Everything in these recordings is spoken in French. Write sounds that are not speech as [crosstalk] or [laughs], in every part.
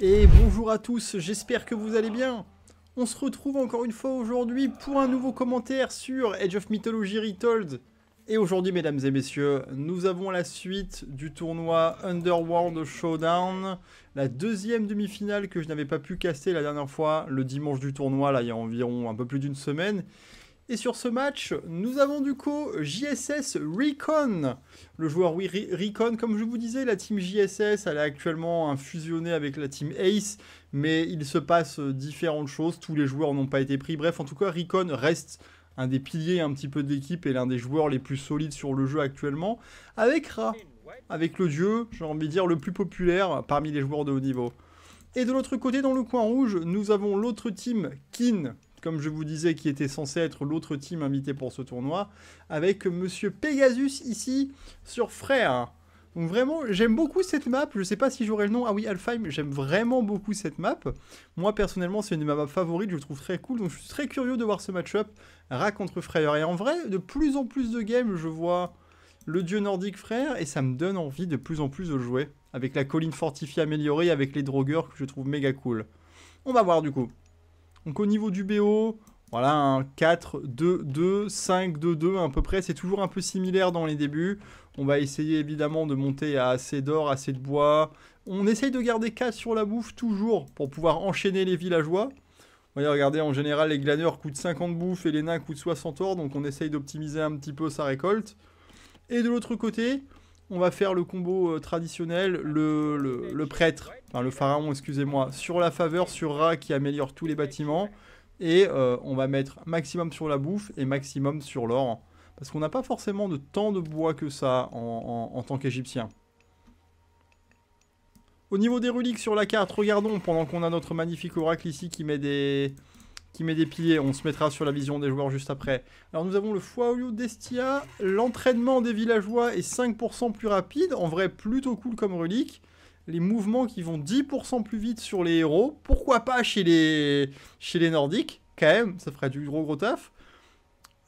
Et bonjour à tous, j'espère que vous allez bien On se retrouve encore une fois aujourd'hui pour un nouveau commentaire sur Edge of Mythology Retold. Et aujourd'hui, mesdames et messieurs, nous avons la suite du tournoi Underworld Showdown, la deuxième demi-finale que je n'avais pas pu casser la dernière fois, le dimanche du tournoi, là, il y a environ un peu plus d'une semaine. Et sur ce match, nous avons du coup JSS Recon. Le joueur oui, Recon, comme je vous disais, la team JSS, elle est actuellement fusionnée avec la team Ace, mais il se passe euh, différentes choses, tous les joueurs n'ont pas été pris. Bref, en tout cas, Recon reste un des piliers un petit peu d'équipe, et l'un des joueurs les plus solides sur le jeu actuellement, avec Ra, avec le dieu, j'ai envie de dire, le plus populaire parmi les joueurs de haut niveau. Et de l'autre côté, dans le coin rouge, nous avons l'autre team, Kin, comme je vous disais, qui était censé être l'autre team invité pour ce tournoi, avec Monsieur Pegasus ici sur Frère. Donc vraiment, j'aime beaucoup cette map. Je ne sais pas si j'aurai le nom. Ah oui, mais j'aime vraiment beaucoup cette map. Moi, personnellement, c'est une de mes maps favorites. Je le trouve très cool. Donc, je suis très curieux de voir ce match-up. Ra contre Frère. Et en vrai, de plus en plus de games, je vois le dieu nordique Frère Et ça me donne envie de plus en plus de jouer. Avec la colline fortifiée améliorée, avec les drogueurs que je trouve méga cool. On va voir du coup. Donc au niveau du BO, voilà, un 4, 2, 2, 5, 2, 2 à peu près. C'est toujours un peu similaire dans les débuts. On va essayer évidemment de monter à assez d'or, assez de bois. On essaye de garder 4 sur la bouffe toujours pour pouvoir enchaîner les villageois. Voyez, regardez, en général, les glaneurs coûtent 50 bouffe et les nains coûtent 60 or. Donc on essaye d'optimiser un petit peu sa récolte. Et de l'autre côté, on va faire le combo euh, traditionnel, le, prêtre, enfin le pharaon, excusez-moi, sur la faveur, sur Ra qui améliore tous les bâtiments. Et euh, on va mettre maximum sur la bouffe et maximum sur l'or. Parce qu'on n'a pas forcément de tant de bois que ça en tant qu'égyptien. Au niveau des reliques sur la carte, regardons pendant qu'on a notre magnifique oracle ici qui met des, qui met des piliers. On se mettra sur la vision des joueurs juste après. Alors nous avons le lieu Destia. L'entraînement des villageois est 5% plus rapide. En vrai, plutôt cool comme relique. Les mouvements qui vont 10% plus vite sur les héros. Pourquoi pas chez les, chez les nordiques Quand même, ça ferait du gros gros taf.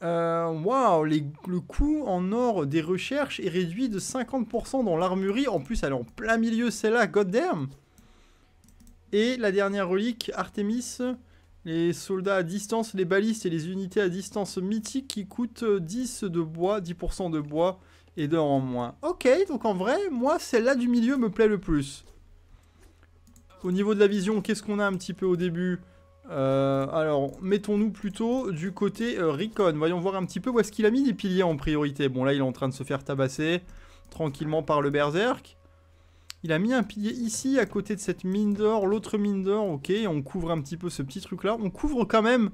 Euh, waouh, le coût en or des recherches est réduit de 50% dans l'armurerie. En plus, elle est en plein milieu, celle-là, goddamn. Et la dernière relique, Artemis, les soldats à distance, les balistes et les unités à distance mythiques qui coûtent 10 euh, de bois, 10% de bois et d'or en moins. Ok, donc en vrai, moi, celle-là du milieu me plaît le plus. Au niveau de la vision, qu'est-ce qu'on a un petit peu au début euh, alors, mettons-nous plutôt du côté euh, Recon. Voyons voir un petit peu où est-ce qu'il a mis les piliers en priorité. Bon, là, il est en train de se faire tabasser tranquillement par le Berserk. Il a mis un pilier ici, à côté de cette mine d'or, l'autre mine d'or, ok, on couvre un petit peu ce petit truc-là. On couvre quand même,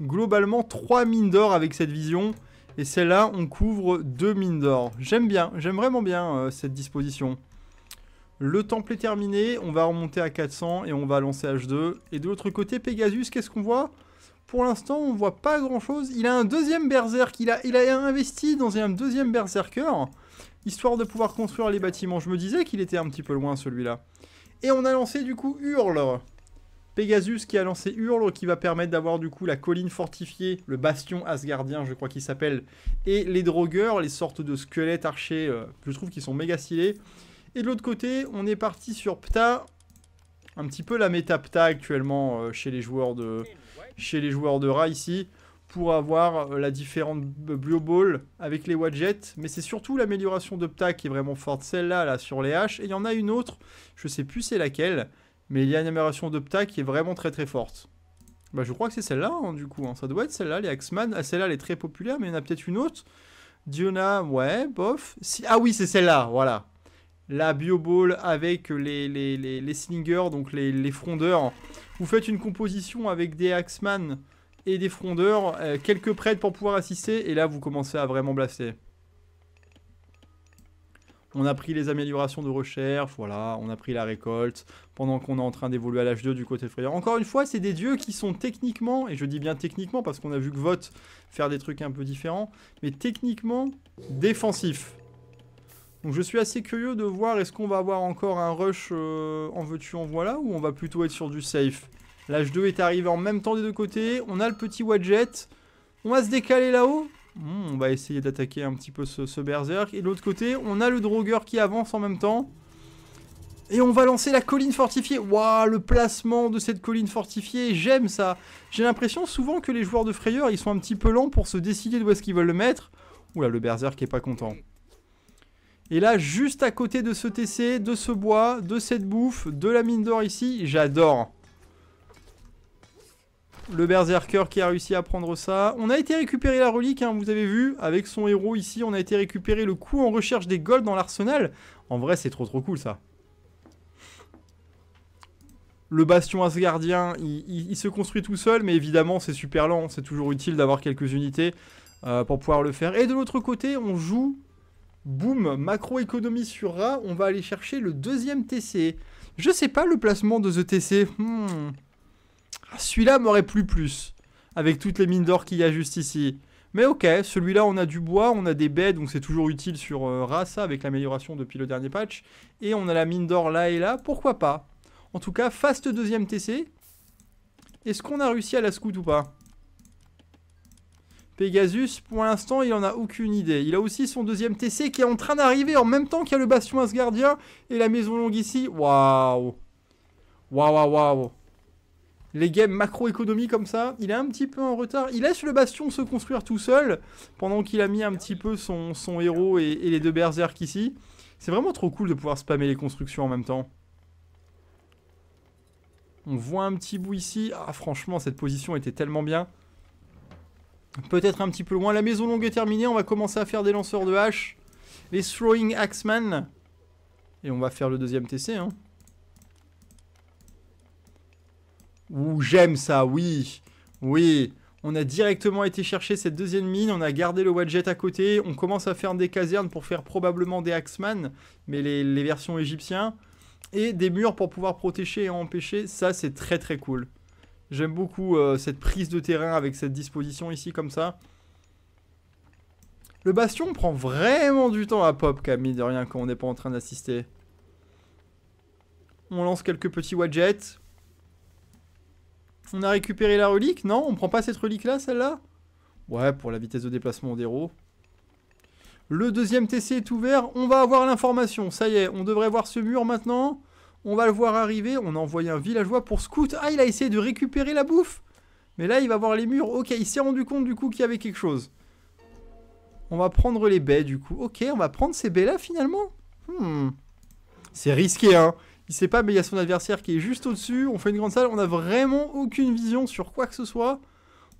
globalement, trois mines d'or avec cette vision. Et celle-là, on couvre deux mines d'or. J'aime bien, j'aime vraiment bien euh, cette disposition. Le temple est terminé, on va remonter à 400 et on va lancer H2. Et de l'autre côté, Pegasus, qu'est-ce qu'on voit Pour l'instant, on voit pas grand-chose. Il a un deuxième berserk, a, il a investi dans un deuxième berserker histoire de pouvoir construire les bâtiments. Je me disais qu'il était un petit peu loin celui-là. Et on a lancé du coup Hurle. Pegasus qui a lancé Hurle, qui va permettre d'avoir du coup la colline fortifiée, le bastion asgardien, je crois qu'il s'appelle, et les drogueurs, les sortes de squelettes archers, euh, je trouve qu'ils sont méga stylés. Et de l'autre côté, on est parti sur Pta, un petit peu la méta Pta actuellement euh, chez les joueurs de chez les joueurs de Ra ici pour avoir euh, la différente Bioball ball avec les widgets. Mais c'est surtout l'amélioration d'Opta qui est vraiment forte, celle-là là, sur les haches. Et il y en a une autre, je sais plus c'est laquelle, mais il y a une amélioration d'Opta qui est vraiment très très forte. Bah, je crois que c'est celle-là, hein, du coup. Hein. Ça doit être celle-là, les Axman. Ah, celle-là, elle est très populaire, mais il y en a peut-être une autre. Diona, ouais, bof. Ah oui, c'est celle-là, voilà. La Bio Ball avec les, les, slingers, donc les, les frondeurs. Vous faites une composition avec des Axman et des frondeurs, euh, quelques prêtres pour pouvoir assister, et là vous commencez à vraiment blaster. On a pris les améliorations de recherche, voilà, on a pris la récolte, pendant qu'on est en train d'évoluer à l'âge 2 du côté frayeur. Encore une fois, c'est des dieux qui sont techniquement, et je dis bien techniquement parce qu'on a vu que Vote faire des trucs un peu différents, mais techniquement défensifs. Donc je suis assez curieux de voir est-ce qu'on va avoir encore un rush euh, en veux-tu en voilà ou on va plutôt être sur du safe. L'âge 2 est arrivé en même temps des deux côtés. On a le petit Wadjet. On va se décaler là-haut. Hmm, on va essayer d'attaquer un petit peu ce, Berserk. Et de l'autre côté, on a le Drogueur qui avance en même temps. Et on va lancer la colline fortifiée. Waouh, le placement de cette colline fortifiée, j'aime ça. J'ai l'impression souvent que les joueurs de frayeur, ils sont un petit peu lents pour se décider d'où est-ce qu'ils veulent le mettre. Oula, le berserk est pas content. Et là, juste à côté de ce TC, de ce bois, de cette bouffe, de la mine d'or ici, j'adore le berserker qui a réussi à prendre ça. On a été récupérer la relique, hein, vous avez vu, avec son héros ici, on a été récupérer le coup en recherche des golds dans l'arsenal. En vrai, c'est trop trop cool ça. Le bastion asgardien, il, se construit tout seul, mais évidemment c'est super lent, c'est toujours utile d'avoir quelques unités euh, pour pouvoir le faire. Et de l'autre côté, on joue, boum, macroéconomie sur rat. on va aller chercher le deuxième TC. Je sais pas le placement de The TC. Hmm. Celui-là m'aurait plu plus, avec toutes les mines d'or qu'il y a juste ici. Mais ok, celui-là, on a du bois, on a des baies, donc c'est toujours utile sur euh, Rasa avec l'amélioration depuis le dernier patch. Et on a la mine d'or là et là, pourquoi pas En tout cas, fast deuxième TC. Est-ce qu'on a réussi à la scout ou pas Pegasus, pour l'instant, il n'en a aucune idée. Il a aussi son deuxième TC qui est en train d'arriver en même temps qu'il y a le bastion Asgardien et la maison longue ici. Waouh Waouh, waouh, waouh les games macroéconomie comme ça, il est un petit peu en retard. Il laisse le bastion se construire tout seul pendant qu'il a mis un petit peu son, héros et, les deux berserk ici. C'est vraiment trop cool de pouvoir spammer les constructions en même temps. On voit un petit bout ici. Ah, franchement, cette position était tellement bien. Peut-être un petit peu loin. La maison longue est terminée. On va commencer à faire des lanceurs de hache. Les Throwing axemen. Et on va faire le deuxième TC. Hein. Ouh, j'aime ça, oui. Oui. On a directement été chercher cette deuxième mine, on a gardé le Wadjet à côté, on commence à faire des casernes pour faire probablement des Axeman, mais les, versions égyptiens, et des murs pour pouvoir protéger et empêcher, ça c'est très très cool. J'aime beaucoup euh, cette prise de terrain avec cette disposition ici comme ça. Le bastion prend vraiment du temps à pop, Camille, de rien quand on n'est pas en train d'assister. On lance quelques petits Wadjets. On a récupéré la relique Non, on prend pas cette relique là, celle-là Ouais, pour la vitesse de déplacement des roues Le deuxième TC est ouvert, on va avoir l'information, ça y est, on devrait voir ce mur maintenant. On va le voir arriver, on a envoyé un villageois pour Scout. Ah, il a essayé de récupérer la bouffe Mais là, il va voir les murs, ok, il s'est rendu compte du coup qu'il y avait quelque chose. On va prendre les baies du coup. Ok, on va prendre ces baies là finalement. Hmm. C'est risqué hein il sait pas, mais il y a son adversaire qui est juste au-dessus. On fait une grande salle, on n'a vraiment aucune vision sur quoi que ce soit.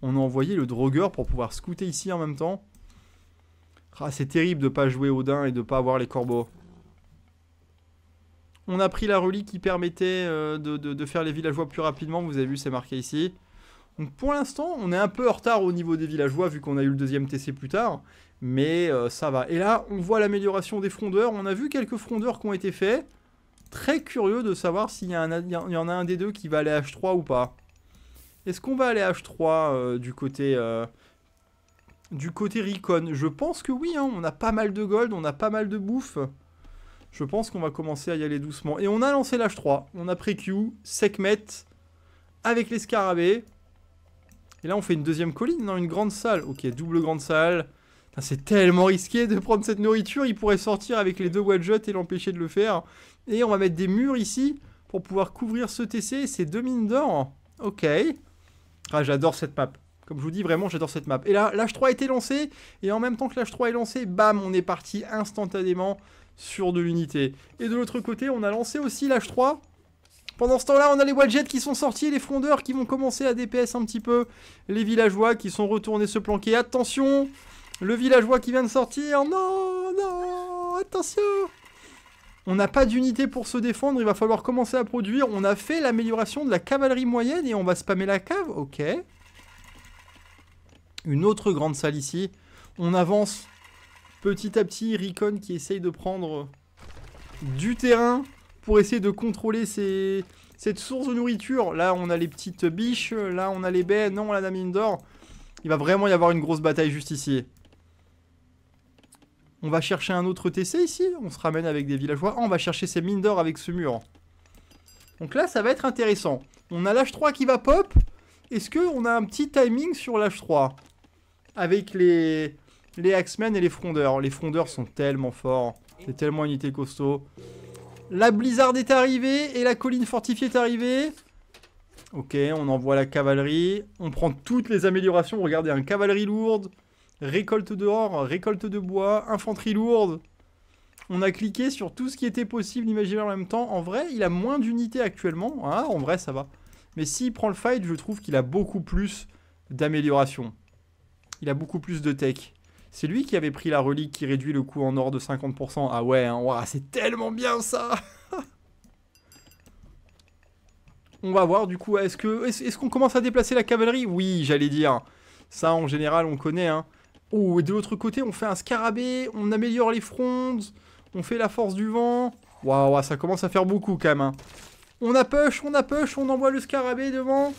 On a envoyé le drogueur pour pouvoir scouter ici en même temps. Ah, c'est terrible de pas jouer Odin et de pas avoir les corbeaux. On a pris la relique qui permettait euh, de, faire les villageois plus rapidement. Vous avez vu, c'est marqué ici. Donc pour l'instant, on est un peu en retard au niveau des villageois vu qu'on a eu le deuxième TC plus tard. Mais euh, ça va. Et là, on voit l'amélioration des frondeurs. On a vu quelques frondeurs qui ont été faits. Très curieux de savoir s'il y, y, en a un des deux qui va aller H3 ou pas. Est-ce qu'on va aller H3 euh, du côté... Euh, du côté Recon, je pense que oui, hein. on a pas mal de gold, on a pas mal de bouffe. Je pense qu'on va commencer à y aller doucement. Et on a lancé l'H3, on a pré Q, Sekhmet, avec les scarabées. Et là, on fait une deuxième colline dans une grande salle. Ok, double grande salle. C'est tellement risqué de prendre cette nourriture. Il pourrait sortir avec les deux wadjets et l'empêcher de le faire. Et on va mettre des murs ici pour pouvoir couvrir ce TC et ces deux mines d'or. Ok. Ah, j'adore cette map. Comme je vous dis, vraiment, j'adore cette map. Et là, lh 3 a été lancé. Et en même temps que lh 3 est lancé, bam, on est parti instantanément sur de l'unité. Et de l'autre côté, on a lancé aussi lh 3. Pendant ce temps-là, on a les Wadjets qui sont sortis, les frondeurs qui vont commencer à DPS un petit peu. Les villageois qui sont retournés se planquer. Attention Le villageois qui vient de sortir. Non Non Attention on n'a pas d'unité pour se défendre, il va falloir commencer à produire. On a fait l'amélioration de la cavalerie moyenne et on va spammer la cave. Ok. Une autre grande salle ici. On avance petit à petit. Ricon qui essaye de prendre du terrain pour essayer de contrôler cette source de nourriture. Là, on a les petites biches. Là, on a les baies. Non, on a la mine d'or. Il va vraiment y avoir une grosse bataille juste ici. On va chercher un autre TC ici. On se ramène avec des villageois. Ah, on va chercher ces mines d'or avec ce mur. Donc là, ça va être intéressant. On a l'âge 3 qui va pop. Est-ce qu'on a un petit timing sur l'âge 3 Avec les, les Axemen et les Frondeurs. Les Frondeurs sont tellement forts. C'est tellement unité costaud. La Blizzard est arrivée et la colline fortifiée est arrivée. Ok, on envoie la cavalerie. On prend toutes les améliorations. Regardez, un cavalerie lourde récolte d'or, récolte de bois, infanterie lourde. On a cliqué sur tout ce qui était possible, d'imaginer en même temps. En vrai, il a moins d'unités actuellement. Ah, en vrai, ça va. Mais s'il prend le fight, je trouve qu'il a beaucoup plus d'amélioration. Il a beaucoup plus de tech. C'est lui qui avait pris la relique qui réduit le coût en or de 50%. Ah ouais, hein. c'est tellement bien ça [laughs] On va voir du coup, est-ce qu'on est, ce qu'on commence à déplacer la cavalerie Oui, j'allais dire. Ça, en général, on connaît. Hein. Oh, et de l'autre côté, on fait un scarabée, on améliore les frondes, on fait la force du vent. Waouh, ça commence à faire beaucoup quand même. Hein. On On push, on a push, on envoie le scarabée devant.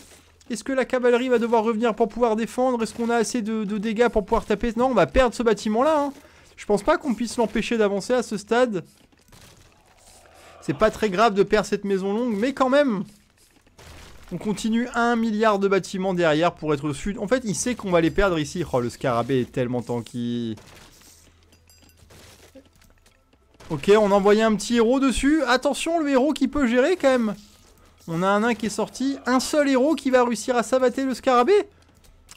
Est-ce que la cavalerie va devoir revenir pour pouvoir défendre Est-ce qu'on a assez de, dégâts pour pouvoir taper Non, on va perdre ce bâtiment-là. Hein. Je pense pas qu'on puisse l'empêcher d'avancer à ce stade. C'est pas très grave de perdre cette maison longue, mais quand même, on continue un milliard de bâtiments derrière pour être au sud. En fait, il sait qu'on va les perdre ici. Oh, le scarabée est tellement tanky. Ok, on a un petit héros dessus. Attention, le héros qui peut gérer quand même. On a un nain qui est sorti. Un seul héros qui va réussir à sabater le scarabée.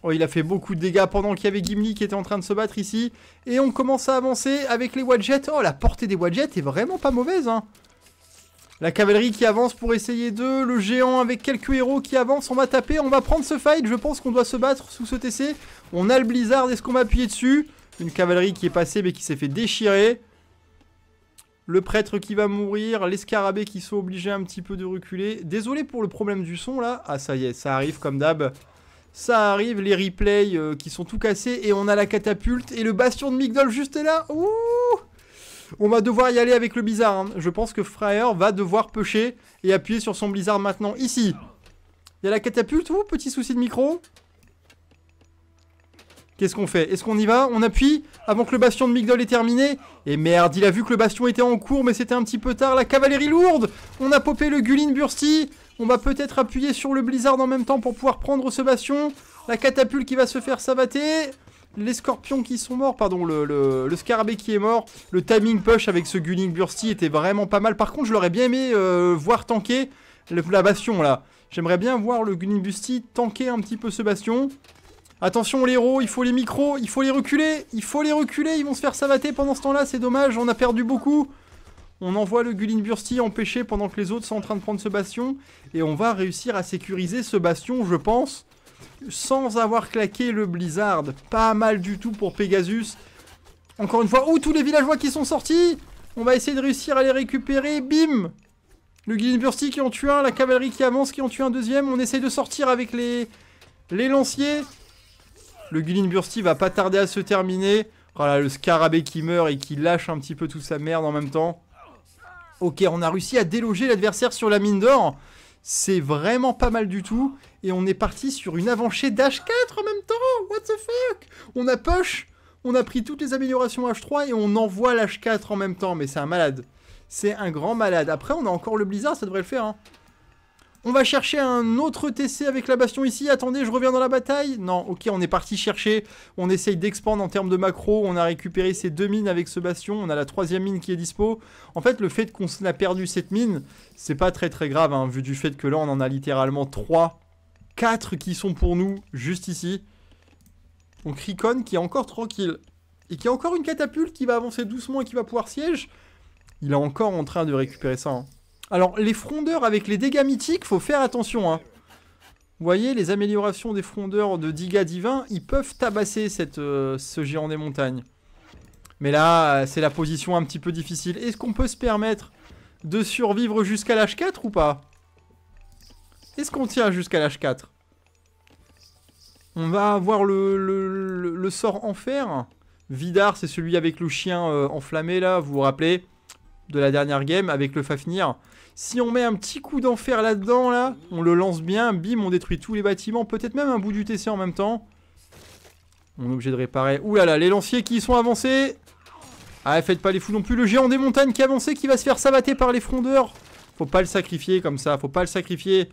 Oh, il a fait beaucoup de dégâts pendant qu'il y avait Gimli qui était en train de se battre ici. Et on commence à avancer avec les Wadjets. Oh, la portée des Wadjets est vraiment pas mauvaise. Hein. La cavalerie qui avance pour essayer d'eux, Le géant avec quelques héros qui avance. On va taper, on va prendre ce fight. Je pense qu'on doit se battre sous ce TC. On a le blizzard. Est-ce qu'on va appuyer dessus Une cavalerie qui est passée mais qui s'est fait déchirer. Le prêtre qui va mourir. Les qui sont obligés un petit peu de reculer. Désolé pour le problème du son là. Ah ça y est, ça arrive comme d'hab. Ça arrive, les replays euh, qui sont tout cassés. Et on a la catapulte et le bastion de Migdol juste est là. Ouh on va devoir y aller avec le blizzard. Hein. Je pense que Fryer va devoir pêcher et appuyer sur son blizzard maintenant. Ici. Il y a la catapulte, Vous, petit souci de micro Qu'est-ce qu'on fait Est-ce qu'on y va On appuie avant que le bastion de Migdol est terminé Et merde, il a vu que le bastion était en cours, mais c'était un petit peu tard. La cavalerie lourde On a popé le Gulin bursty On va peut-être appuyer sur le Blizzard en même temps pour pouvoir prendre ce bastion. La catapulte qui va se faire sabater les scorpions qui sont morts, pardon, le, scarabée qui est mort, le timing push avec ce Gunning Bursty était vraiment pas mal. Par contre, je l'aurais bien aimé euh, voir tanker la bastion là. J'aimerais bien voir le Gunning Bursty tanker un petit peu ce bastion. Attention les héros, il faut les micros, il faut les reculer, il faut les reculer, ils vont se faire savater pendant ce temps-là, c'est dommage, on a perdu beaucoup. On envoie le Gulin Bursty empêcher pendant que les autres sont en train de prendre ce bastion. Et on va réussir à sécuriser ce bastion, je pense sans avoir claqué le Blizzard. Pas mal du tout pour Pegasus. Encore une fois, où tous les villageois qui sont sortis On va essayer de réussir à les récupérer. Bim Le Guillenbursty qui en tue un, la cavalerie qui avance qui en tue un deuxième. On essaye de sortir avec les, les lanciers. Le Guillenbursty va pas tarder à se terminer. Voilà, oh le scarabée qui meurt et qui lâche un petit peu toute sa merde en même temps. Ok, on a réussi à déloger l'adversaire sur la mine d'or. C'est vraiment pas mal du tout. Et on est parti sur une avancée d'H4 en même temps. What the fuck On a push, on a pris toutes les améliorations H3 et on envoie l'H4 en même temps. Mais c'est un malade. C'est un grand malade. Après, on a encore le blizzard, ça devrait le faire. Hein. On va chercher un autre TC avec la bastion ici. Attendez, je reviens dans la bataille. Non, ok, on est parti chercher. On essaye d'expandre en termes de macro. On a récupéré ces deux mines avec ce bastion. On a la troisième mine qui est dispo. En fait, le fait qu'on a perdu cette mine, c'est pas très très grave, hein, vu du fait que là, on en a littéralement 3, 4 qui sont pour nous, juste ici. Donc Ricon qui est encore tranquille. Et qui a encore une catapulte qui va avancer doucement et qui va pouvoir siège. Il est encore en train de récupérer ça. Hein. Alors, les frondeurs avec les dégâts mythiques, faut faire attention. Hein. Vous voyez, les améliorations des frondeurs de diga divin, ils peuvent tabasser euh, ce géant des montagnes. Mais là, c'est la position un petit peu difficile. Est-ce qu'on peut se permettre de survivre jusqu'à l'âge 4 ou pas Est-ce qu'on tient jusqu'à l'âge 4 On va avoir le, sort enfer. Vidar, c'est celui avec le chien euh, enflammé, là, vous vous rappelez De la dernière game, avec le Fafnir. Si on met un petit coup d'enfer là-dedans, là, on le lance bien, bim, on détruit tous les bâtiments, peut-être même un bout du TC en même temps. On est obligé de réparer. Ouh là là, les lanciers qui sont avancés Ah, faites pas les fous non plus. Le géant des montagnes qui est avancé, qui va se faire sabater par les frondeurs. Faut pas le sacrifier comme ça, faut pas le sacrifier.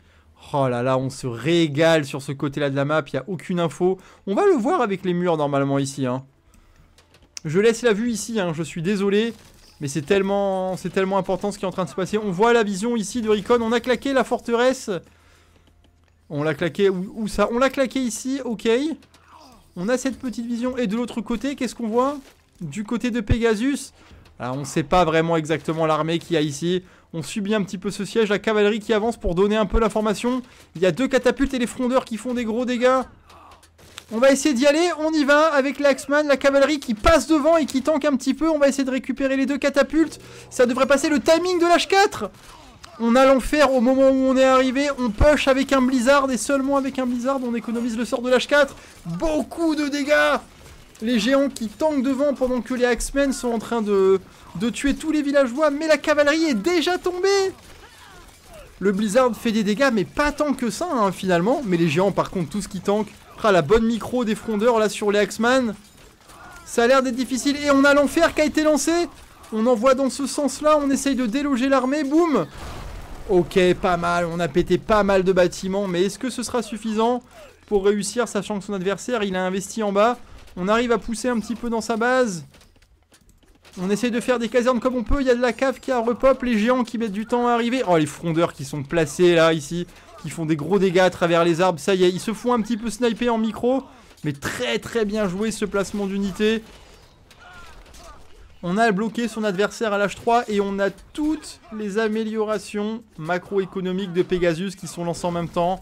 Oh là là, on se régale sur ce côté-là de la map, il y a aucune info. On va le voir avec les murs normalement ici. Hein. Je laisse la vue ici, hein, je suis désolé. Mais c'est tellement, c'est tellement important ce qui est en train de se passer. On voit la vision ici de Ricon. On a claqué la forteresse. On l'a claqué où, ça On l'a claqué ici, ok. On a cette petite vision. Et de l'autre côté, qu'est-ce qu'on voit Du côté de Pegasus. Ah, on ne sait pas vraiment exactement l'armée qu'il y a ici. On subit un petit peu ce siège. La cavalerie qui avance pour donner un peu l'information, Il y a deux catapultes et les frondeurs qui font des gros dégâts. On va essayer d'y aller, on y va avec l'axeman, la cavalerie qui passe devant et qui tank un petit peu. On va essayer de récupérer les deux catapultes. Ça devrait passer le timing de l'H4 on a l'enfer au moment où on est arrivé, on poche avec un blizzard et seulement avec un blizzard on économise le sort de l'H4. Beaucoup de dégâts Les géants qui tankent devant pendant que les Axemen sont en train de, de tuer tous les villageois, mais la cavalerie est déjà tombée Le blizzard fait des dégâts, mais pas tant que ça hein, finalement. Mais les géants par contre, tout ce qui tankent, ah, la bonne micro des frondeurs là sur les Axeman, Ça a l'air d'être difficile. Et on a l'enfer qui a été lancé. On envoie dans ce sens-là. On essaye de déloger l'armée. Boum Ok, pas mal. On a pété pas mal de bâtiments. Mais est-ce que ce sera suffisant pour réussir, sachant que son adversaire, il a investi en bas On arrive à pousser un petit peu dans sa base. On essaye de faire des casernes comme on peut. Il y a de la cave qui a repop. Les géants qui mettent du temps à arriver. Oh, les frondeurs qui sont placés là, ici. Ils font des gros dégâts à travers les arbres. Ça y est, ils se font un petit peu sniper en micro. Mais très très bien joué ce placement d'unité. On a bloqué son adversaire à l'âge 3 et on a toutes les améliorations macroéconomiques de Pegasus qui sont lancées en même temps.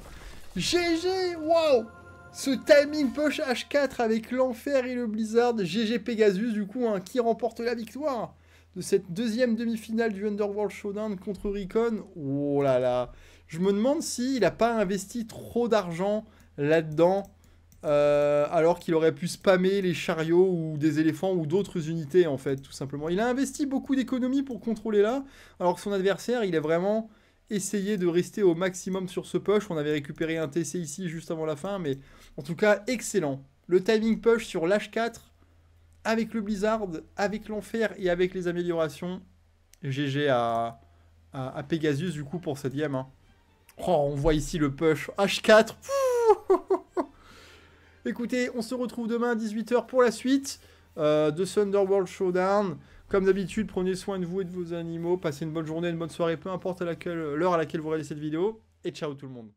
GG Waouh Ce timing push H4 avec l'enfer et le blizzard. GG Pegasus du coup hein, qui remporte la victoire de cette deuxième demi-finale du Underworld Showdown contre Recon. Oh là là je me demande s'il n'a pas investi trop d'argent là-dedans, euh, alors qu'il aurait pu spammer les chariots ou des éléphants ou d'autres unités, en fait, tout simplement. Il a investi beaucoup d'économies pour contrôler là, alors que son adversaire, il a vraiment essayé de rester au maximum sur ce push. On avait récupéré un TC ici juste avant la fin, mais en tout cas, excellent. Le timing push sur l'H4, avec le Blizzard, avec l'Enfer et avec les améliorations. GG à, à, Pegasus, du coup, pour cette game. Hein. Oh, on voit ici le push H4. [laughs] Écoutez, on se retrouve demain à 18h pour la suite euh, de de Thunderworld Showdown. Comme d'habitude, prenez soin de vous et de vos animaux. Passez une bonne journée, une bonne soirée, peu importe l'heure à laquelle vous regardez cette vidéo. Et ciao tout le monde.